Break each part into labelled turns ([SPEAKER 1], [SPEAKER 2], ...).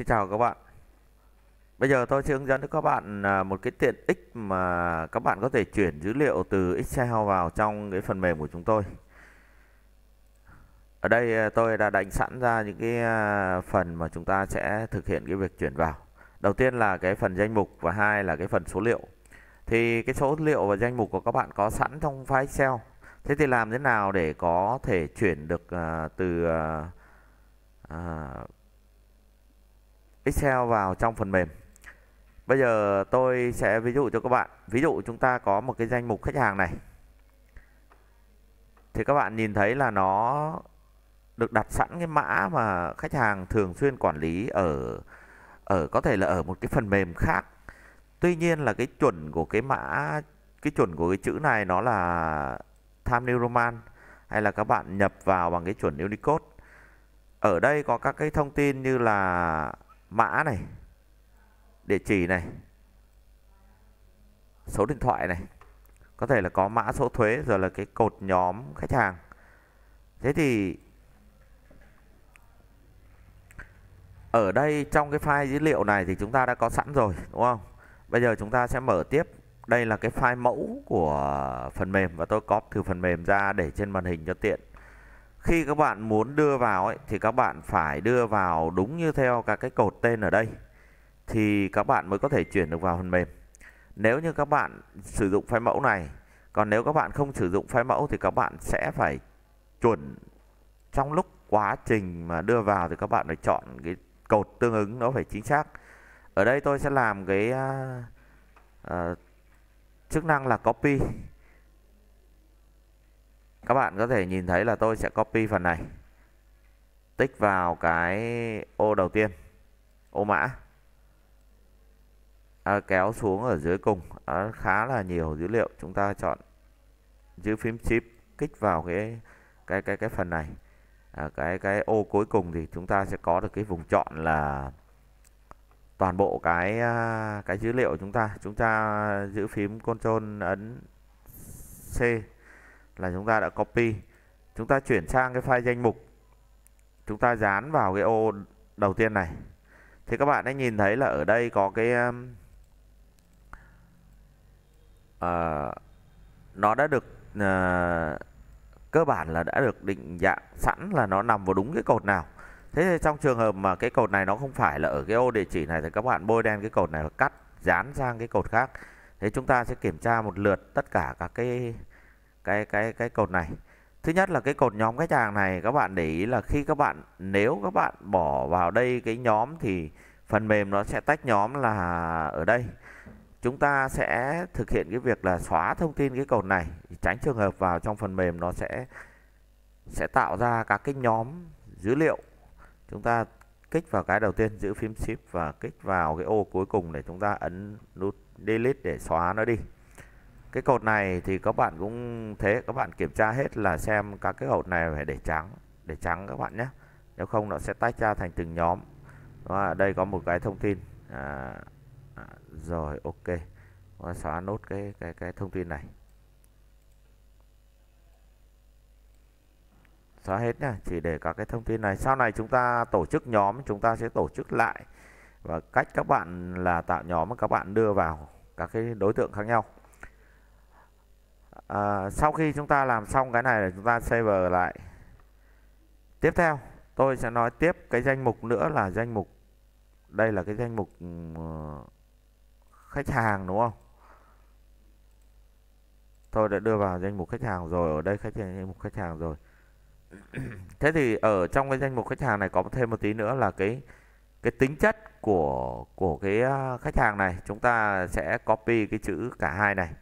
[SPEAKER 1] Xin chào các bạn Bây giờ tôi sẽ hướng dẫn cho các bạn à, một cái tiện ích mà các bạn có thể chuyển dữ liệu từ Excel vào trong cái phần mềm của chúng tôi Ở đây à, tôi đã đánh sẵn ra những cái à, phần mà chúng ta sẽ thực hiện cái việc chuyển vào Đầu tiên là cái phần danh mục và hai là cái phần số liệu Thì cái số liệu và danh mục của các bạn có sẵn trong file Excel Thế thì làm thế nào để có thể chuyển được từ uh, Excel vào trong phần mềm Bây giờ tôi sẽ ví dụ cho các bạn Ví dụ chúng ta có một cái danh mục khách hàng này Thì các bạn nhìn thấy là nó được đặt sẵn cái mã mà khách hàng thường xuyên quản lý ở ở có thể là ở một cái phần mềm khác. Tuy nhiên là cái chuẩn của cái mã cái chuẩn của cái chữ này nó là Times New Roman hay là các bạn nhập vào bằng cái chuẩn Unicode. Ở đây có các cái thông tin như là mã này địa chỉ này số điện thoại này có thể là có mã số thuế rồi là cái cột nhóm khách hàng thế thì ở đây trong cái file dữ liệu này thì chúng ta đã có sẵn rồi đúng không bây giờ chúng ta sẽ mở tiếp đây là cái file mẫu của phần mềm và tôi copy từ phần mềm ra để trên màn hình cho tiện khi các bạn muốn đưa vào ấy thì các bạn phải đưa vào đúng như theo các cái cột tên ở đây thì các bạn mới có thể chuyển được vào phần mềm nếu như các bạn sử dụng file mẫu này còn nếu các bạn không sử dụng file mẫu thì các bạn sẽ phải chuẩn trong lúc quá trình mà đưa vào thì các bạn phải chọn cái cột tương ứng nó phải chính xác ở đây tôi sẽ làm cái uh, uh, chức năng là copy các bạn có thể nhìn thấy là tôi sẽ copy phần này tích vào cái ô đầu tiên ô mã à, kéo xuống ở dưới cùng à, khá là nhiều dữ liệu chúng ta chọn giữ phím chip kích vào cái cái cái cái phần này à, cái cái ô cuối cùng thì chúng ta sẽ có được cái vùng chọn là toàn bộ cái à, cái dữ liệu của chúng ta chúng ta giữ phím control ấn C là chúng ta đã copy chúng ta chuyển sang cái file danh mục chúng ta dán vào cái ô đầu tiên này thì các bạn đã nhìn thấy là ở đây có cái uh, nó đã được uh, cơ bản là đã được định dạng sẵn là nó nằm vào đúng cái cột nào thế thì trong trường hợp mà cái cột này nó không phải là ở cái ô địa chỉ này thì các bạn bôi đen cái cột này và cắt dán sang cái cột khác thế chúng ta sẽ kiểm tra một lượt tất cả các cái cái cái cái cột này thứ nhất là cái cột nhóm khách hàng này các bạn để ý là khi các bạn nếu các bạn bỏ vào đây cái nhóm thì phần mềm nó sẽ tách nhóm là ở đây chúng ta sẽ thực hiện cái việc là xóa thông tin cái cột này tránh trường hợp vào trong phần mềm nó sẽ sẽ tạo ra các cái nhóm dữ liệu chúng ta kích vào cái đầu tiên giữ phím shift và kích vào cái ô cuối cùng để chúng ta ấn nút delete để xóa nó đi cái cột này thì các bạn cũng thế các bạn kiểm tra hết là xem các cái cột này phải để trắng để trắng các bạn nhé nếu không nó sẽ tách ra thành từng nhóm Đó, đây có một cái thông tin à, à rồi ok Đó, xóa nốt cái cái cái thông tin này xóa hết nha, chỉ để các cái thông tin này sau này chúng ta tổ chức nhóm chúng ta sẽ tổ chức lại và cách các bạn là tạo nhóm các bạn đưa vào các cái đối tượng khác nhau à, sau khi chúng ta làm xong cái này là chúng ta save lại tiếp theo tôi sẽ nói tiếp cái danh mục nữa là danh mục đây là cái danh mục ừ, khách hàng đúng không tôi đã đưa vào danh mục khách hàng rồi ở đây khách hàng danh mục khách hàng rồi thế thì ở trong cái danh mục khách hàng này có thêm một tí nữa là cái cái tính chất của của cái à, khách hàng này chúng ta sẽ copy cái chữ cả hai này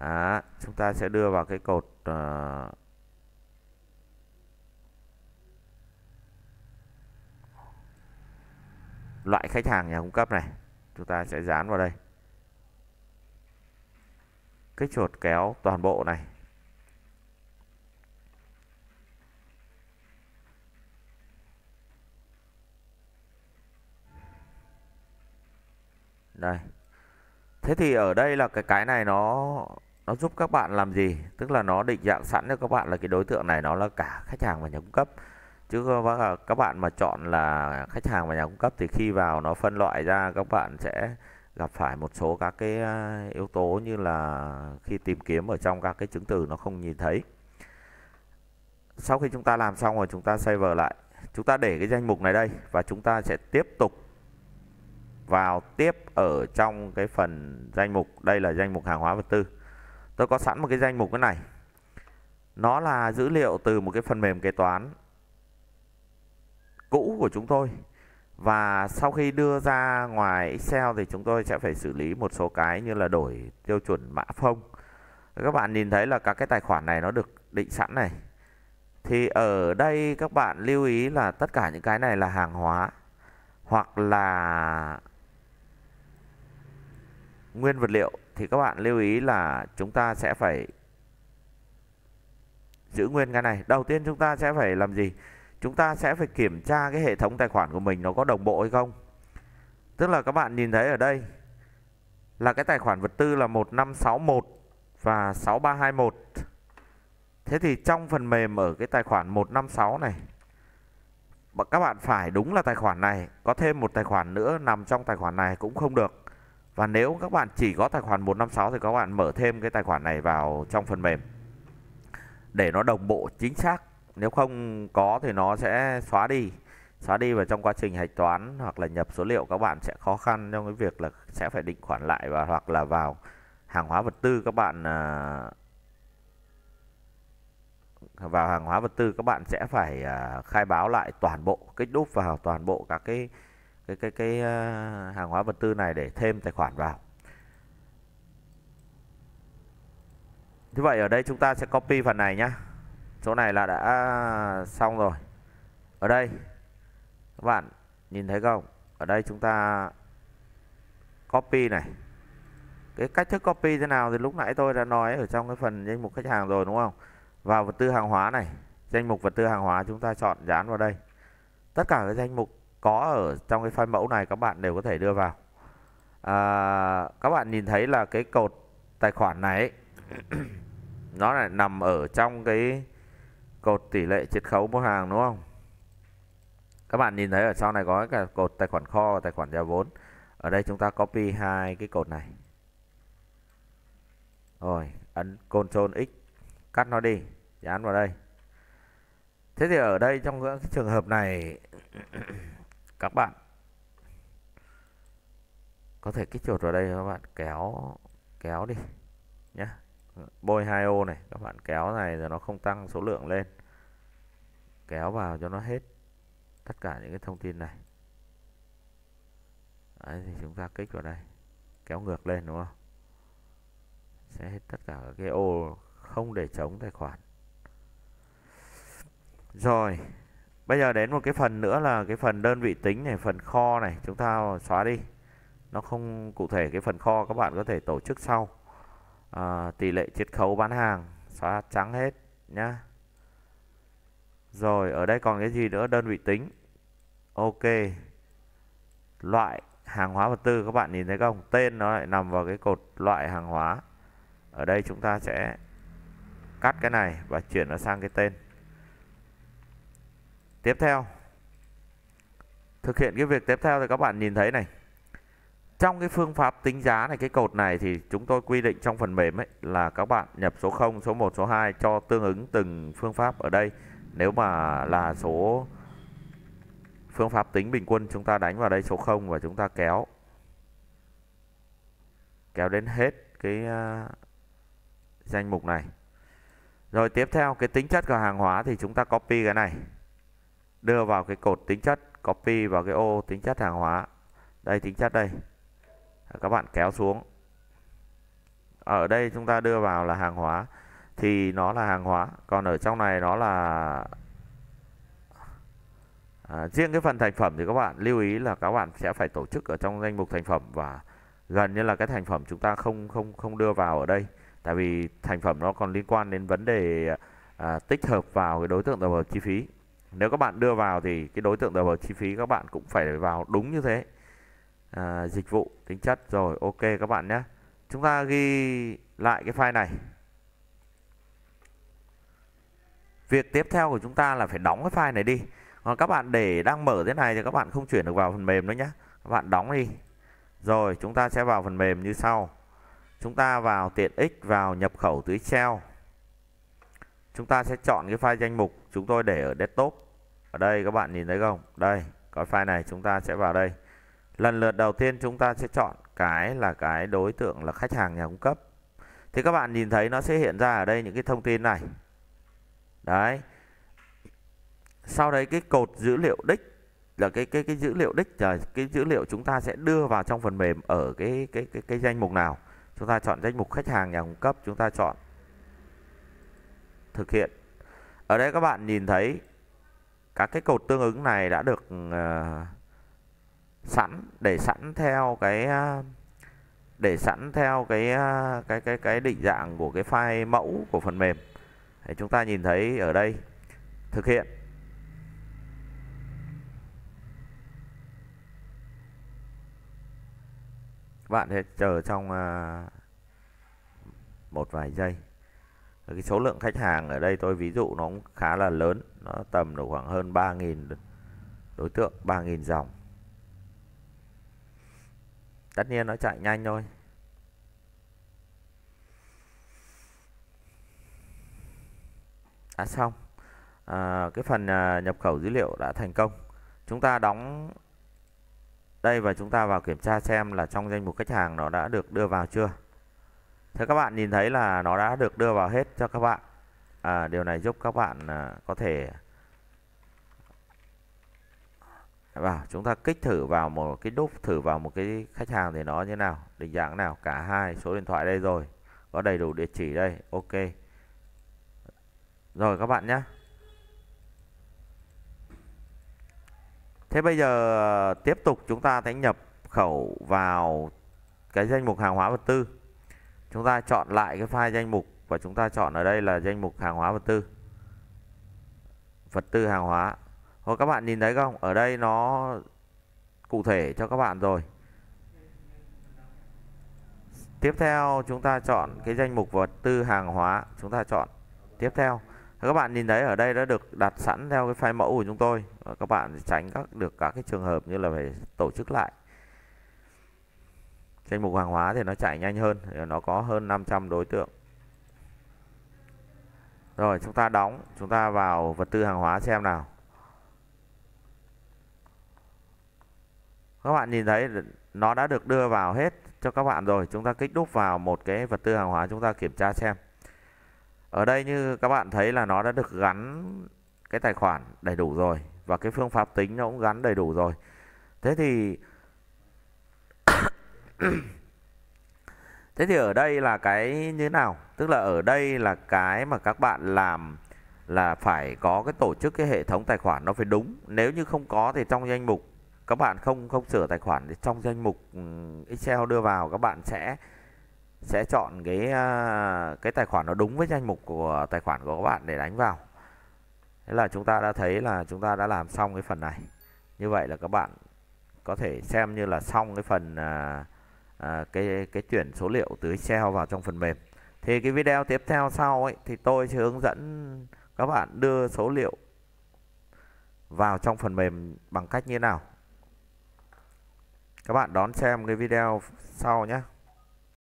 [SPEAKER 1] à chúng ta sẽ đưa vào cái cột uh, loại khách hàng nhà cung cấp này chúng ta sẽ dán vào đây kích chuột kéo toàn bộ này đây thế thì ở đây là cái cái này nó nó giúp các bạn làm gì tức là nó định dạng sẵn cho các bạn là cái đối tượng này nó là cả khách hàng và nhà cung cấp chứ các bạn mà chọn là khách hàng và nhà cung cấp thì khi vào nó phân loại ra các bạn sẽ gặp phải một số các cái à, yếu tố như là khi tìm kiếm ở trong các cái chứng từ nó không nhìn thấy sau khi chúng ta làm xong rồi chúng ta save lại chúng ta để cái danh mục này đây và chúng ta sẽ tiếp tục vào tiếp ở trong cái phần danh mục đây là danh mục hàng hóa vật tư tôi có sẵn một cái danh mục cái này nó là dữ liệu từ một cái phần mềm kế toán cũ của chúng tôi và sau khi đưa ra ngoài Excel thì chúng tôi sẽ phải xử lý một số cái như là đổi tiêu chuẩn mã phông các bạn nhìn thấy là các cái tài khoản này nó được định sẵn này thì ở đây các bạn lưu ý là tất cả những cái này là hàng hóa hoặc là nguyên vật liệu thì các bạn lưu ý là chúng ta sẽ phải giữ nguyên cái này. Đầu tiên chúng ta sẽ phải làm gì? Chúng ta sẽ phải kiểm tra cái hệ thống tài khoản của mình nó có đồng bộ hay không. Tức là các bạn nhìn thấy ở đây là cái tài khoản vật tư là 1561 và 6321. Thế thì trong phần mềm ở cái tài khoản 156 này các bạn phải đúng là tài khoản này có thêm một tài khoản nữa nằm trong tài khoản này cũng không được và nếu các bạn chỉ có tài khoản 156 thì các bạn mở thêm cái tài khoản này vào trong phần mềm để nó đồng bộ chính xác. Nếu không có thì nó sẽ xóa đi. Xóa đi và trong quá trình hạch toán hoặc là nhập số liệu các bạn sẽ khó khăn trong cái việc là sẽ phải định khoản lại và hoặc là vào hàng hóa vật tư các bạn à, vào hàng hóa vật tư các bạn sẽ phải à, khai báo lại toàn bộ, kích đúp vào toàn bộ các cái cái cái cái ờ, hàng hóa vật tư này để thêm tài khoản vào như vậy ở đây chúng ta sẽ copy phần này nhá chỗ này là đã xong rồi ở đây các bạn nhìn thấy không ở đây chúng ta copy này cái cách thức copy thế nào thì lúc nãy tôi đã nói ở trong cái phần danh mục khách hàng rồi đúng không vào vật tư hàng hóa này danh mục vật tư hàng hóa chúng ta chọn dán vào đây tất cả các danh mục có ở trong cái file mẫu này các bạn đều có thể đưa vào à, các bạn nhìn thấy là cái cột tài khoản này nó lại nằm ở trong cái cột tỷ lệ chiết khấu mua hàng đúng không các bạn nhìn thấy ở sau này có cả cột tài khoản kho và tài khoản giá vốn ở đây chúng ta copy hai cái cột này rồi ấn Ctrl X cắt nó đi dán vào đây thế thì ở đây trong những trường hợp này các bạn có thể kích chuột vào đây các bạn kéo kéo đi nhé bôi hai ô này các bạn kéo này rồi nó không tăng số lượng lên kéo vào cho nó hết tất cả những cái thông tin này Đấy, thì chúng ta kích vào đây kéo ngược lên đúng không sẽ hết tất cả các cái ô không để chống tài khoản rồi Bây giờ đến một cái phần nữa là cái phần đơn vị tính này, phần kho này, chúng ta xóa đi. Nó không cụ thể cái phần kho các bạn có thể tổ chức sau. À, tỷ lệ chiết khấu bán hàng, xóa trắng hết nhá. Rồi, ở đây còn cái gì nữa? Đơn vị tính. Ok. Loại hàng hóa vật tư các bạn nhìn thấy không? Tên nó lại nằm vào cái cột loại hàng hóa. Ở đây chúng ta sẽ cắt cái này và chuyển nó sang cái tên tiếp theo thực hiện cái việc tiếp theo thì các bạn nhìn thấy này trong cái phương pháp tính giá này cái cột này thì chúng tôi quy định trong phần mềm ấy là các bạn nhập số 0 số 1 số 2 cho tương ứng từng phương pháp ở đây nếu mà là số phương pháp tính bình quân chúng ta đánh vào đây số 0 và chúng ta kéo kéo đến hết cái à, danh mục này rồi tiếp theo cái tính chất của hàng hóa thì chúng ta copy cái này đưa vào cái cột tính chất copy vào cái ô tính chất hàng hóa đây tính chất đây các bạn kéo xuống ở đây chúng ta đưa vào là hàng hóa thì nó là hàng hóa còn ở trong này nó là à, riêng cái phần thành phẩm thì các bạn lưu ý là các bạn sẽ phải tổ chức ở trong danh mục thành phẩm và gần như là cái thành phẩm chúng ta không không không đưa vào ở đây tại vì thành phẩm nó còn liên quan đến vấn đề à, tích hợp vào cái đối tượng tập hợp chi phí nếu các bạn đưa vào thì cái đối tượng đầu vào chi phí các bạn cũng phải vào đúng như thế à, dịch vụ tính chất rồi ok các bạn nhé chúng ta ghi lại cái file này việc tiếp theo của chúng ta là phải đóng cái file này đi còn các bạn để đang mở thế này thì các bạn không chuyển được vào phần mềm nữa nhé các bạn đóng đi rồi chúng ta sẽ vào phần mềm như sau chúng ta vào tiện ích vào nhập khẩu từ Excel chúng ta sẽ chọn cái file danh mục chúng tôi để ở desktop ở đây các bạn nhìn thấy không đây cái file này chúng ta sẽ vào đây lần lượt đầu tiên chúng ta sẽ chọn cái là cái đối tượng là khách hàng nhà cung cấp thì các bạn nhìn thấy nó sẽ hiện ra ở đây những cái thông tin này đấy sau đấy cái cột dữ liệu đích là cái cái cái dữ liệu đích là cái dữ liệu chúng ta sẽ đưa vào trong phần mềm ở cái cái cái cái danh mục nào chúng ta chọn danh mục khách hàng nhà cung cấp chúng ta chọn thực hiện ở đây các bạn nhìn thấy các cái cột tương ứng này đã được uh, sẵn để sẵn theo cái uh, để sẵn theo cái uh, cái cái cái định dạng của cái file mẫu của phần mềm. để chúng ta nhìn thấy ở đây thực hiện bạn sẽ chờ trong uh, một vài giây cái số lượng khách hàng ở đây tôi ví dụ nó cũng khá là lớn nó tầm độ khoảng hơn 3.000 đối tượng 3.000 dòng tất nhiên nó chạy nhanh thôi đã à, xong à, cái phần à, nhập khẩu dữ liệu đã thành công chúng ta đóng đây và chúng ta vào kiểm tra xem là trong danh mục khách hàng nó đã được đưa vào chưa Thế các bạn nhìn thấy là nó đã được đưa vào hết cho các bạn. À, điều này giúp các bạn à, có thể vào chúng ta kích thử vào một cái đúc thử vào một cái khách hàng thì nó như nào định dạng nào cả hai số điện thoại đây rồi có đầy đủ địa chỉ đây ok rồi các bạn nhé thế bây giờ à, tiếp tục chúng ta sẽ nhập khẩu vào cái danh mục hàng hóa vật tư chúng ta chọn lại cái file danh mục và chúng ta chọn ở đây là danh mục hàng hóa vật tư vật tư hàng hóa hoặc các bạn nhìn thấy không ở đây nó cụ thể cho các bạn rồi tiếp theo chúng ta chọn cái danh mục vật tư hàng hóa chúng ta chọn tiếp theo các bạn nhìn thấy ở đây đã được đặt sẵn theo cái file mẫu của chúng tôi các bạn tránh các được các cái trường hợp như là phải tổ chức lại Danh mục hàng hóa thì nó chạy nhanh hơn, nó có hơn 500 đối tượng. Rồi chúng ta đóng, chúng ta vào vật tư hàng hóa xem nào. Các bạn nhìn thấy nó đã được đưa vào hết cho các bạn rồi. Chúng ta kích đúc vào một cái vật tư hàng hóa chúng ta kiểm tra xem. Ở đây như các bạn thấy là nó đã được gắn cái tài khoản đầy đủ rồi và cái phương pháp tính nó cũng gắn đầy đủ rồi. Thế thì thế thì ở đây là cái như thế nào tức là ở đây là cái mà các bạn làm là phải có cái tổ chức cái hệ thống tài khoản nó phải đúng nếu như không có thì trong danh mục các bạn không không sửa tài khoản thì trong danh mục ừ, Excel đưa vào các bạn sẽ sẽ chọn cái à, cái tài khoản nó đúng với danh mục của tài khoản của các bạn để đánh vào thế là chúng ta đã thấy là chúng ta đã làm xong cái phần này như vậy là các bạn có thể xem như là xong cái phần uh, à, cái cái chuyển số liệu từ Excel vào trong phần mềm. Thì cái video tiếp theo sau ấy thì tôi sẽ hướng dẫn các bạn đưa số liệu vào trong phần mềm bằng cách như nào. Các bạn đón xem cái video sau nhé.